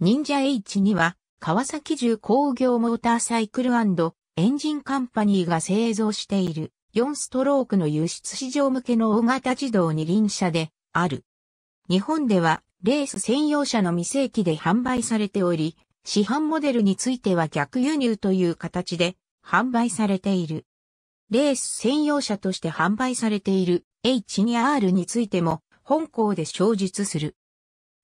忍者 H には、川崎重工業モーターサイクルエンジンカンパニーが製造している4ストロークの輸出市場向けの大型自動二輪車である。日本ではレース専用車の未正規で販売されており、市販モデルについては逆輸入という形で販売されている。レース専用車として販売されている H2R についても本校で承述する。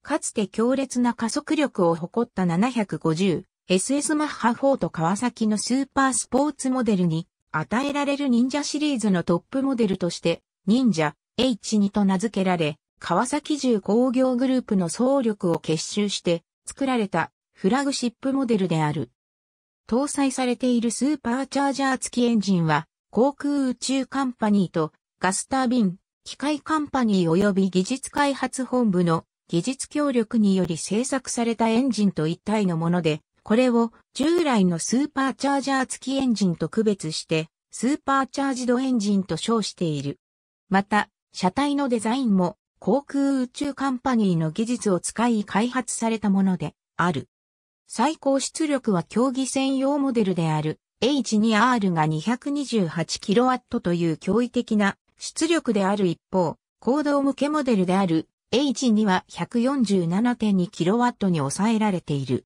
かつて強烈な加速力を誇った 750SS マッハ4と川崎のスーパースポーツモデルに与えられる忍者シリーズのトップモデルとして忍者 H2 と名付けられ、川崎重工業グループの総力を結集して作られたフラグシップモデルである。搭載されているスーパーチャージャー付きエンジンは、航空宇宙カンパニーとガスタービン、機械カンパニー及び技術開発本部の技術協力により製作されたエンジンと一体のもので、これを従来のスーパーチャージャー付きエンジンと区別して、スーパーチャージドエンジンと称している。また、車体のデザインも航空宇宙カンパニーの技術を使い開発されたものである。最高出力は競技専用モデルである H2R が 228kW という驚異的な出力である一方、行動向けモデルである H2 は 147.2kW に抑えられている。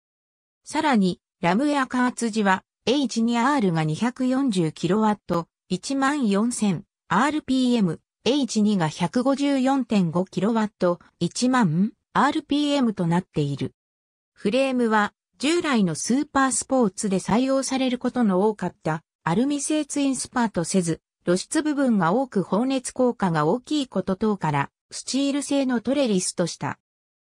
さらに、ラムエカーツジは H2R が 240kW、14000rpm、H2 が 154.5kW、1万 rpm となっている。フレームは従来のスーパースポーツで採用されることの多かったアルミ製ツインスパートせず、露出部分が多く放熱効果が大きいこと等からスチール製のトレリスとした。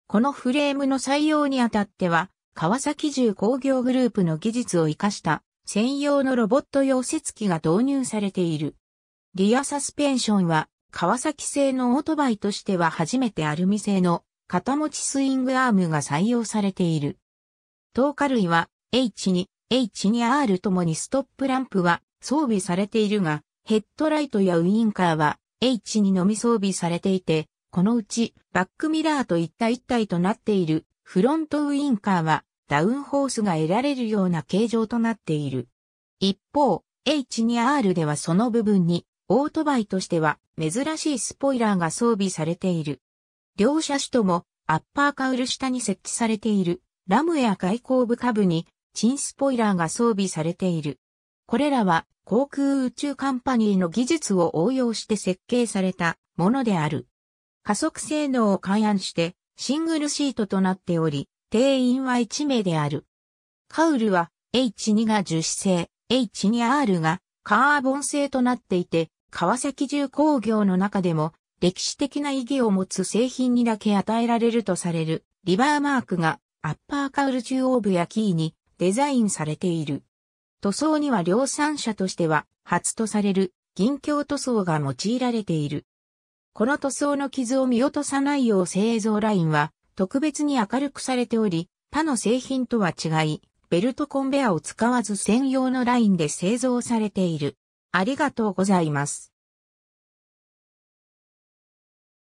このフレームの採用にあたっては、川崎重工業グループの技術を活かした専用のロボット溶接機が導入されている。リアサスペンションは川崎製のオートバイとしては初めてアルミ製の肩持ちスイングアームが採用されている。透過類は H2、H2R ともにストップランプは装備されているが、ヘッドライトやウインカーは H2 のみ装備されていて、このうち、バックミラーと一体一体となっているフロントウィンカーはダウンホースが得られるような形状となっている。一方、H2R ではその部分に、オートバイとしては珍しいスポイラーが装備されている。両車種ともアッパーカウル下に設置されているラムや外交部下部にチンスポイラーが装備されている。これらは航空宇宙カンパニーの技術を応用して設計されたものである。加速性能を勘案してシングルシートとなっており、定員は1名である。カウルは H2 が樹脂製、H2R がカーボン製となっていて、川崎重工業の中でも歴史的な意義を持つ製品にだけ与えられるとされるリバーマークがアッパーカウル中央部やキーにデザインされている。塗装には量産車としては初とされる銀鏡塗装が用いられている。この塗装の傷を見落とさないよう製造ラインは特別に明るくされており、他の製品とは違い、ベルトコンベアを使わず専用のラインで製造されている。ありがとうございます。